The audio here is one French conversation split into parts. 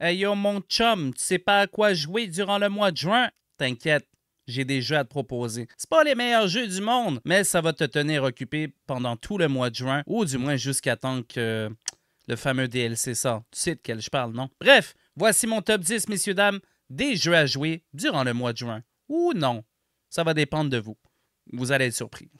Hey yo, mon chum, tu sais pas à quoi jouer durant le mois de juin? T'inquiète, j'ai des jeux à te proposer. C'est pas les meilleurs jeux du monde, mais ça va te tenir occupé pendant tout le mois de juin, ou du moins jusqu'à temps que le fameux DLC sort. Tu sais de quel je parle, non? Bref, voici mon top 10, messieurs, dames, des jeux à jouer durant le mois de juin. Ou non, ça va dépendre de vous. Vous allez être surpris.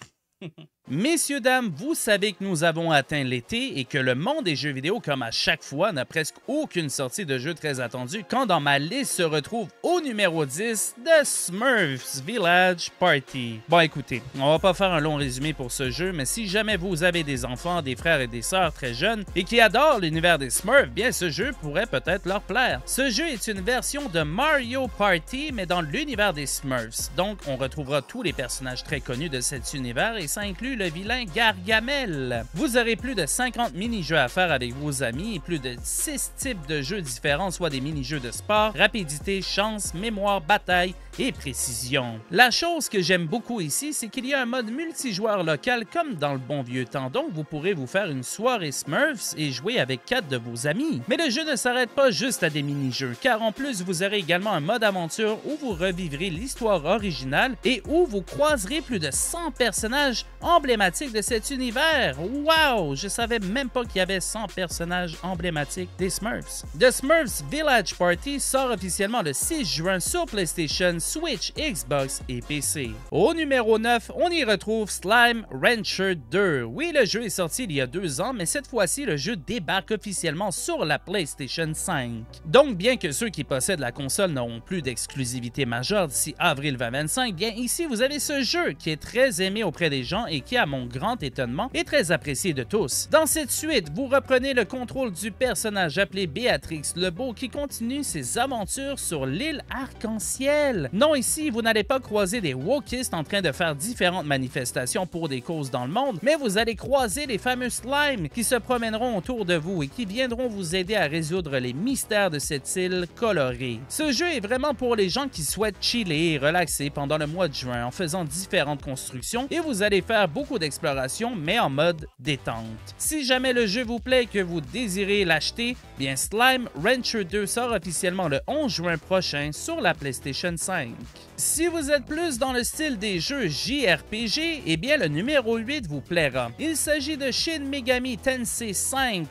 Messieurs, dames, vous savez que nous avons atteint l'été et que le monde des jeux vidéo, comme à chaque fois, n'a presque aucune sortie de jeu très attendue quand dans ma liste se retrouve au numéro 10 The Smurfs Village Party. Bon, écoutez, on va pas faire un long résumé pour ce jeu, mais si jamais vous avez des enfants, des frères et des sœurs très jeunes et qui adorent l'univers des Smurfs, bien ce jeu pourrait peut-être leur plaire. Ce jeu est une version de Mario Party, mais dans l'univers des Smurfs. Donc, on retrouvera tous les personnages très connus de cet univers et ça inclut le vilain Gargamel. Vous aurez plus de 50 mini-jeux à faire avec vos amis et plus de 6 types de jeux différents, soit des mini-jeux de sport, rapidité, chance, mémoire, bataille, et précision. La chose que j'aime beaucoup ici, c'est qu'il y a un mode multijoueur local comme dans le bon vieux temps, donc vous pourrez vous faire une soirée Smurfs et jouer avec quatre de vos amis. Mais le jeu ne s'arrête pas juste à des mini-jeux, car en plus vous aurez également un mode aventure où vous revivrez l'histoire originale et où vous croiserez plus de 100 personnages emblématiques de cet univers. Waouh, je savais même pas qu'il y avait 100 personnages emblématiques des Smurfs. The Smurfs Village Party sort officiellement le 6 juin sur PlayStation Switch, Xbox et PC. Au numéro 9, on y retrouve Slime Rancher 2. Oui, le jeu est sorti il y a deux ans, mais cette fois-ci, le jeu débarque officiellement sur la PlayStation 5. Donc, bien que ceux qui possèdent la console n'auront plus d'exclusivité majeure d'ici avril 2025, bien ici, vous avez ce jeu qui est très aimé auprès des gens et qui, à mon grand étonnement, est très apprécié de tous. Dans cette suite, vous reprenez le contrôle du personnage appelé Béatrix Beau qui continue ses aventures sur l'île Arc-en-Ciel. Non, ici, vous n'allez pas croiser des wokistes en train de faire différentes manifestations pour des causes dans le monde, mais vous allez croiser les fameux slimes qui se promèneront autour de vous et qui viendront vous aider à résoudre les mystères de cette île colorée. Ce jeu est vraiment pour les gens qui souhaitent chiller et relaxer pendant le mois de juin en faisant différentes constructions et vous allez faire beaucoup d'exploration mais en mode détente. Si jamais le jeu vous plaît et que vous désirez l'acheter, bien Slime Rancher 2 sort officiellement le 11 juin prochain sur la PlayStation 5. Si vous êtes plus dans le style des jeux JRPG, eh bien le numéro 8 vous plaira. Il s'agit de Shin Megami Tensei 5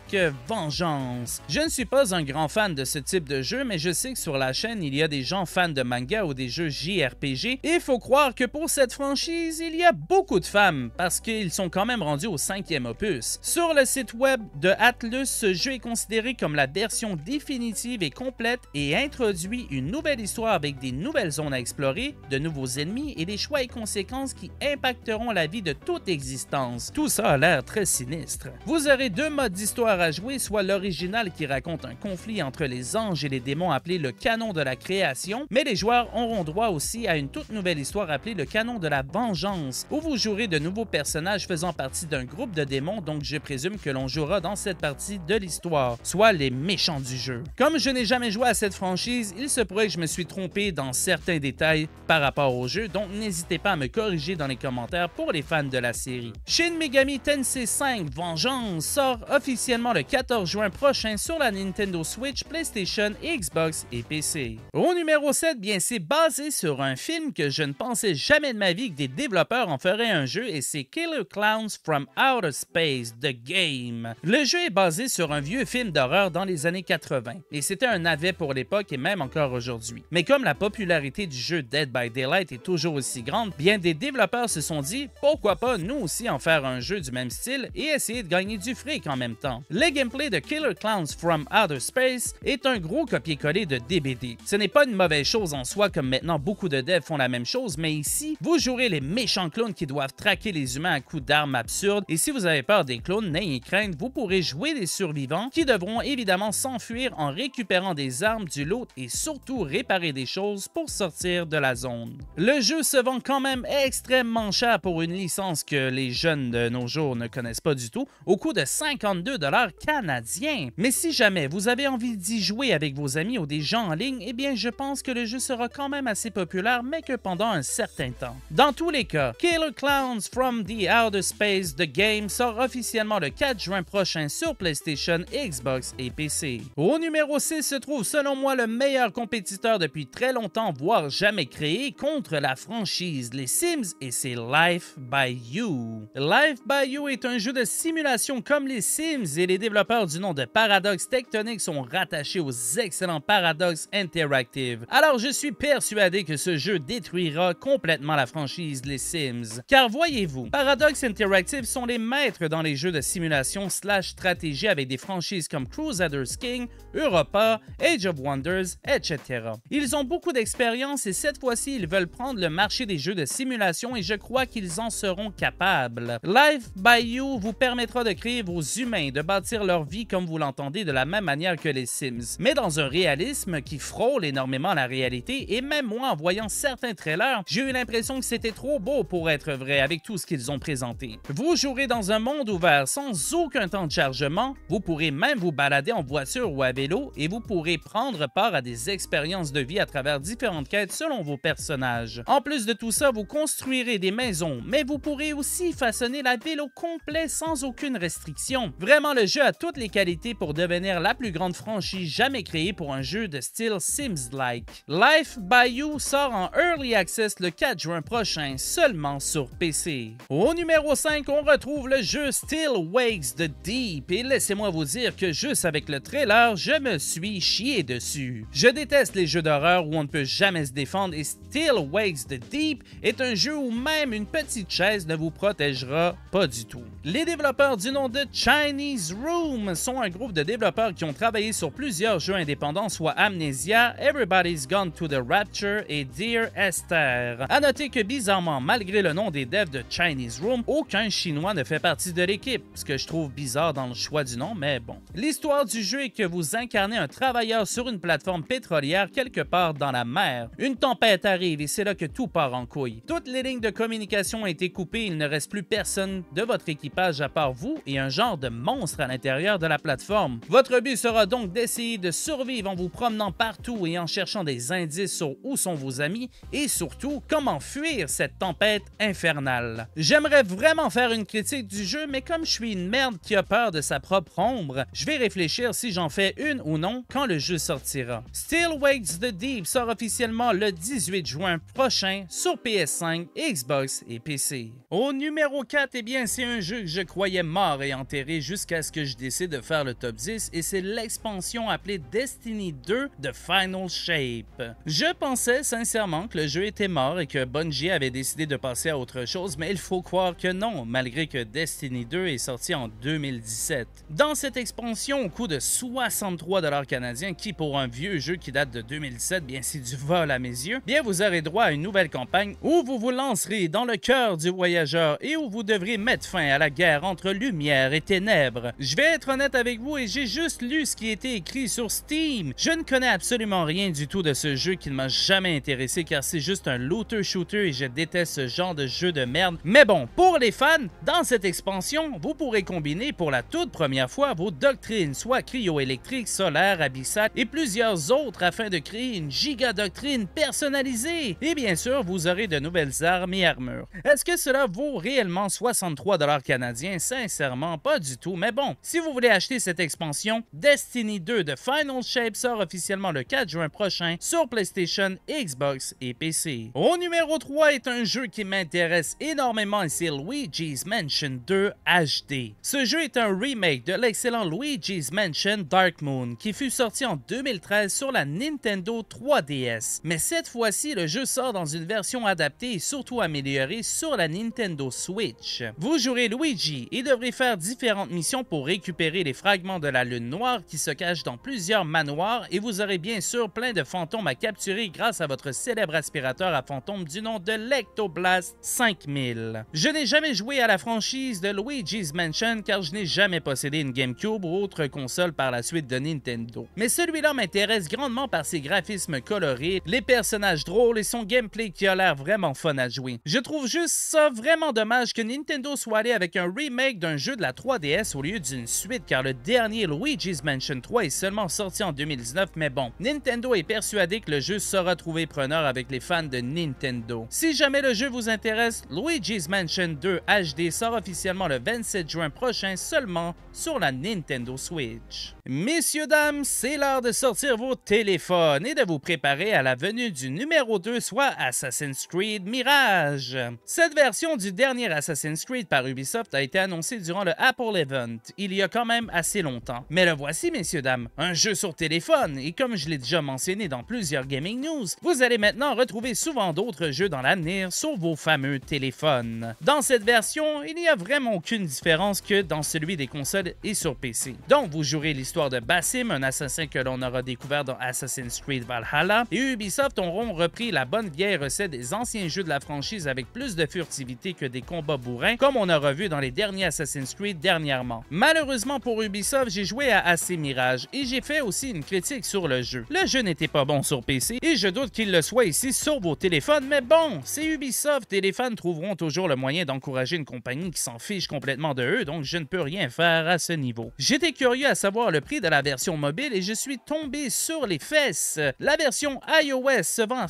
Vengeance. Je ne suis pas un grand fan de ce type de jeu, mais je sais que sur la chaîne, il y a des gens fans de manga ou des jeux JRPG, et il faut croire que pour cette franchise, il y a beaucoup de femmes, parce qu'ils sont quand même rendus au cinquième opus. Sur le site web de Atlus, ce jeu est considéré comme la version définitive et complète et introduit une nouvelle histoire avec des nouvelles à explorer, de nouveaux ennemis et des choix et conséquences qui impacteront la vie de toute existence. Tout ça a l'air très sinistre. Vous aurez deux modes d'histoire à jouer, soit l'original qui raconte un conflit entre les anges et les démons appelé le canon de la création, mais les joueurs auront droit aussi à une toute nouvelle histoire appelée le canon de la vengeance, où vous jouerez de nouveaux personnages faisant partie d'un groupe de démons, donc je présume que l'on jouera dans cette partie de l'histoire, soit les méchants du jeu. Comme je n'ai jamais joué à cette franchise, il se pourrait que je me suis trompé dans certains détails par rapport au jeu, donc n'hésitez pas à me corriger dans les commentaires pour les fans de la série. Shin Megami Tensei 5 Vengeance sort officiellement le 14 juin prochain sur la Nintendo Switch, PlayStation, Xbox et PC. Au numéro 7, bien c'est basé sur un film que je ne pensais jamais de ma vie que des développeurs en feraient un jeu et c'est Killer Clowns from Outer Space The Game. Le jeu est basé sur un vieux film d'horreur dans les années 80 et c'était un navet pour l'époque et même encore aujourd'hui. Mais comme la popularité du jeu Dead by Daylight est toujours aussi grande, bien des développeurs se sont dit pourquoi pas nous aussi en faire un jeu du même style et essayer de gagner du fric en même temps. Le gameplay de Killer Clowns from Outer Space est un gros copier-coller de DBD. Ce n'est pas une mauvaise chose en soi comme maintenant beaucoup de devs font la même chose, mais ici, vous jouerez les méchants clowns qui doivent traquer les humains à coups d'armes absurdes et si vous avez peur des clones, n'ayez crainte, vous pourrez jouer les survivants qui devront évidemment s'enfuir en récupérant des armes du lot et surtout réparer des choses pour de la zone. Le jeu se vend quand même extrêmement cher pour une licence que les jeunes de nos jours ne connaissent pas du tout, au coût de 52 dollars canadiens. Mais si jamais vous avez envie d'y jouer avec vos amis ou des gens en ligne, eh bien je pense que le jeu sera quand même assez populaire, mais que pendant un certain temps. Dans tous les cas, Killer Clowns from the Outer Space The Game sort officiellement le 4 juin prochain sur PlayStation, Xbox et PC. Au numéro 6 se trouve selon moi le meilleur compétiteur depuis très longtemps, voire jamais créé contre la franchise Les Sims et c'est Life by You. Life by You est un jeu de simulation comme les Sims et les développeurs du nom de Paradox Tectonic sont rattachés aux excellents Paradox Interactive. Alors je suis persuadé que ce jeu détruira complètement la franchise Les Sims. Car voyez-vous, Paradox Interactive sont les maîtres dans les jeux de simulation slash stratégie avec des franchises comme Crusaders King, Europa, Age of Wonders, etc. Ils ont beaucoup d'expérience et cette fois-ci, ils veulent prendre le marché des jeux de simulation et je crois qu'ils en seront capables. Life by You vous permettra de créer vos humains, de bâtir leur vie comme vous l'entendez de la même manière que les Sims, mais dans un réalisme qui frôle énormément la réalité et même moi, en voyant certains trailers, j'ai eu l'impression que c'était trop beau pour être vrai avec tout ce qu'ils ont présenté. Vous jouerez dans un monde ouvert sans aucun temps de chargement, vous pourrez même vous balader en voiture ou à vélo et vous pourrez prendre part à des expériences de vie à travers différentes selon vos personnages. En plus de tout ça, vous construirez des maisons, mais vous pourrez aussi façonner la ville au complet sans aucune restriction. Vraiment, le jeu a toutes les qualités pour devenir la plus grande franchise jamais créée pour un jeu de style Sims-like. Life by You sort en Early Access le 4 juin prochain, seulement sur PC. Au numéro 5, on retrouve le jeu Still Wakes the Deep, et laissez-moi vous dire que juste avec le trailer, je me suis chié dessus. Je déteste les jeux d'horreur où on ne peut jamais se défendre et Still Wakes the Deep est un jeu où même une petite chaise ne vous protégera pas du tout. Les développeurs du nom de Chinese Room sont un groupe de développeurs qui ont travaillé sur plusieurs jeux indépendants, soit Amnesia, Everybody's Gone to the Rapture et Dear Esther. À noter que bizarrement, malgré le nom des devs de Chinese Room, aucun chinois ne fait partie de l'équipe, ce que je trouve bizarre dans le choix du nom, mais bon. L'histoire du jeu est que vous incarnez un travailleur sur une plateforme pétrolière quelque part dans la mer. Une tempête arrive et c'est là que tout part en couille. Toutes les lignes de communication ont été coupées, il ne reste plus personne de votre équipage à part vous et un genre de monstre à l'intérieur de la plateforme. Votre but sera donc d'essayer de survivre en vous promenant partout et en cherchant des indices sur où sont vos amis et surtout comment fuir cette tempête infernale. J'aimerais vraiment faire une critique du jeu, mais comme je suis une merde qui a peur de sa propre ombre, je vais réfléchir si j'en fais une ou non quand le jeu sortira. Still Wakes the Deep sort officiellement le 18 juin prochain sur PS5, Xbox et PC. Au numéro 4, eh bien, c'est un jeu que je croyais mort et enterré jusqu'à ce que je décide de faire le top 10 et c'est l'expansion appelée Destiny 2 de Final Shape. Je pensais sincèrement que le jeu était mort et que Bungie avait décidé de passer à autre chose, mais il faut croire que non, malgré que Destiny 2 est sorti en 2017. Dans cette expansion au coût de 63 dollars canadiens, qui pour un vieux jeu qui date de 2017, bien c'est du vol à mes yeux, bien vous aurez droit à une nouvelle campagne où vous vous lancerez dans le cœur du voyage et où vous devrez mettre fin à la guerre entre lumière et ténèbres. Je vais être honnête avec vous et j'ai juste lu ce qui était écrit sur Steam. Je ne connais absolument rien du tout de ce jeu qui ne m'a jamais intéressé car c'est juste un looter shooter et je déteste ce genre de jeu de merde. Mais bon, pour les fans, dans cette expansion, vous pourrez combiner pour la toute première fois vos doctrines, soit cryo-électrique, solaire, abyssale et plusieurs autres afin de créer une giga doctrine personnalisée. Et bien sûr, vous aurez de nouvelles armes et armures. Est-ce que cela vaut réellement 63 dollars canadiens, sincèrement pas du tout. Mais bon, si vous voulez acheter cette expansion, Destiny 2 de Final Shape sort officiellement le 4 juin prochain sur PlayStation, Xbox et PC. Au numéro 3 est un jeu qui m'intéresse énormément et c'est Luigi's Mansion 2 HD. Ce jeu est un remake de l'excellent Luigi's Mansion Dark Moon qui fut sorti en 2013 sur la Nintendo 3DS. Mais cette fois-ci, le jeu sort dans une version adaptée et surtout améliorée sur la Nintendo Nintendo Switch. Vous jouerez Luigi et devrez faire différentes missions pour récupérer les fragments de la Lune Noire qui se cachent dans plusieurs manoirs et vous aurez bien sûr plein de fantômes à capturer grâce à votre célèbre aspirateur à fantômes du nom de l'Ectoblast 5000. Je n'ai jamais joué à la franchise de Luigi's Mansion car je n'ai jamais possédé une GameCube ou autre console par la suite de Nintendo. Mais celui-là m'intéresse grandement par ses graphismes colorés, les personnages drôles et son gameplay qui a l'air vraiment fun à jouer. Je trouve juste ça vraiment dommage que Nintendo soit allé avec un remake d'un jeu de la 3DS au lieu d'une suite car le dernier Luigi's Mansion 3 est seulement sorti en 2019 mais bon, Nintendo est persuadé que le jeu sera trouvé preneur avec les fans de Nintendo. Si jamais le jeu vous intéresse, Luigi's Mansion 2 HD sort officiellement le 27 juin prochain seulement sur la Nintendo Switch. Messieurs, dames, c'est l'heure de sortir vos téléphones et de vous préparer à la venue du numéro 2, soit Assassin's Creed Mirage. Cette version du dernier Assassin's Creed par Ubisoft a été annoncé durant le Apple Event, il y a quand même assez longtemps. Mais le voici, messieurs dames, un jeu sur téléphone, et comme je l'ai déjà mentionné dans plusieurs gaming news, vous allez maintenant retrouver souvent d'autres jeux dans l'avenir sur vos fameux téléphones. Dans cette version, il n'y a vraiment aucune différence que dans celui des consoles et sur PC. Donc, vous jouerez l'histoire de Bassim, un assassin que l'on aura découvert dans Assassin's Creed Valhalla, et Ubisoft auront repris la bonne vieille recette des anciens jeux de la franchise avec plus de furtivité que des combats bourrins, comme on a revu dans les derniers Assassin's Creed dernièrement. Malheureusement pour Ubisoft, j'ai joué à AC Mirage et j'ai fait aussi une critique sur le jeu. Le jeu n'était pas bon sur PC et je doute qu'il le soit ici sur vos téléphones, mais bon, c'est Ubisoft et les fans trouveront toujours le moyen d'encourager une compagnie qui s'en fiche complètement de eux, donc je ne peux rien faire à ce niveau. J'étais curieux à savoir le prix de la version mobile et je suis tombé sur les fesses. La version iOS se vend à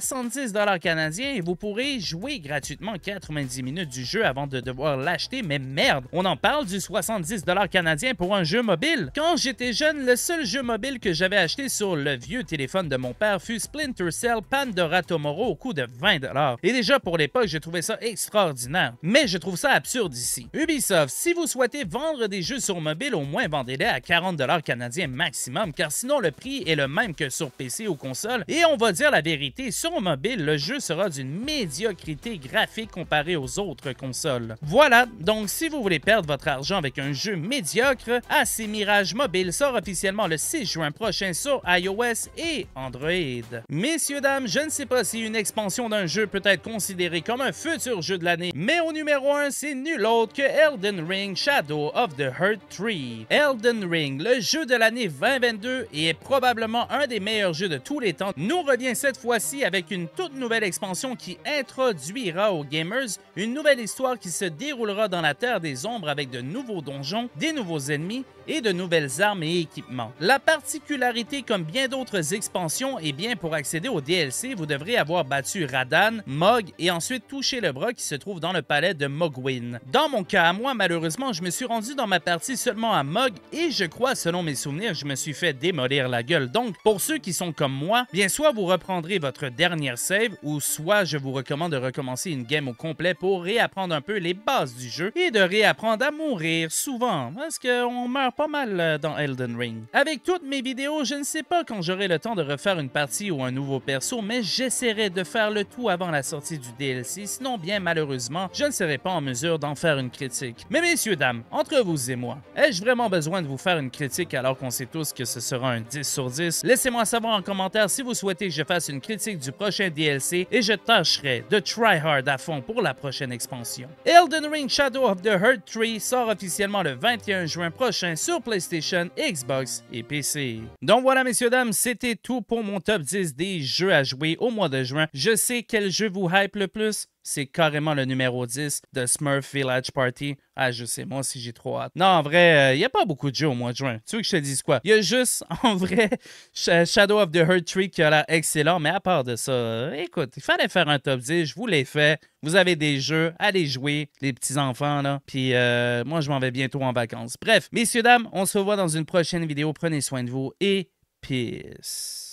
70 canadiens et vous pourrez jouer gratuitement 4 10 minutes du jeu avant de devoir l'acheter, mais merde, on en parle du 70$ canadien pour un jeu mobile. Quand j'étais jeune, le seul jeu mobile que j'avais acheté sur le vieux téléphone de mon père fut Splinter Cell Pandora Tomorrow au coût de 20$. Et déjà pour l'époque, je trouvais ça extraordinaire. Mais je trouve ça absurde ici. Ubisoft, si vous souhaitez vendre des jeux sur mobile, au moins vendez-les à 40$ canadiens maximum, car sinon le prix est le même que sur PC ou console. Et on va dire la vérité, sur mobile, le jeu sera d'une médiocrité graphique comparée aux autres consoles. Voilà, donc si vous voulez perdre votre argent avec un jeu médiocre, AC Mirage Mobile sort officiellement le 6 juin prochain sur iOS et Android. Messieurs, dames, je ne sais pas si une expansion d'un jeu peut être considérée comme un futur jeu de l'année, mais au numéro 1, c'est nul autre que Elden Ring Shadow of the Heart Tree. Elden Ring, le jeu de l'année 2022 et est probablement un des meilleurs jeux de tous les temps, nous revient cette fois-ci avec une toute nouvelle expansion qui introduira aux gamers une nouvelle histoire qui se déroulera dans la Terre des Ombres avec de nouveaux donjons, des nouveaux ennemis et de nouvelles armes et équipements. La particularité, comme bien d'autres expansions, est eh bien pour accéder au DLC, vous devrez avoir battu Radan, Mog et ensuite toucher le bras qui se trouve dans le palais de Mogwin. Dans mon cas à moi, malheureusement, je me suis rendu dans ma partie seulement à Mog et je crois, selon mes souvenirs, je me suis fait démolir la gueule. Donc, pour ceux qui sont comme moi, bien soit vous reprendrez votre dernière save ou soit je vous recommande de recommencer une game au complet pour réapprendre un peu les bases du jeu et de réapprendre à mourir souvent, parce qu'on meurt pas mal euh, dans Elden Ring. Avec toutes mes vidéos, je ne sais pas quand j'aurai le temps de refaire une partie ou un nouveau perso, mais j'essaierai de faire le tout avant la sortie du DLC, sinon bien malheureusement, je ne serai pas en mesure d'en faire une critique. Mais messieurs, dames, entre vous et moi, ai-je vraiment besoin de vous faire une critique alors qu'on sait tous que ce sera un 10 sur 10? Laissez-moi savoir en commentaire si vous souhaitez que je fasse une critique du prochain DLC et je tâcherai de try hard à fond pour la prochaine expansion. Elden Ring Shadow of the Heart Tree sort officiellement le 21 juin prochain sur PlayStation, Xbox et PC. Donc voilà, messieurs, dames, c'était tout pour mon top 10 des jeux à jouer au mois de juin. Je sais quel jeu vous hype le plus c'est carrément le numéro 10 de Smurf Village Party. Ah, je sais, moi si j'ai trop hâte. Non, en vrai, euh, il n'y a pas beaucoup de jeux au mois de juin. Tu veux que je te dise quoi? Il y a juste, en vrai, Shadow of the Hurt Tree qui a l'air excellent, mais à part de ça, euh, écoute, il fallait faire un top 10, je vous l'ai fait. Vous avez des jeux, allez jouer, les petits-enfants, là. Puis euh, moi, je m'en vais bientôt en vacances. Bref, messieurs, dames, on se voit dans une prochaine vidéo. Prenez soin de vous et peace.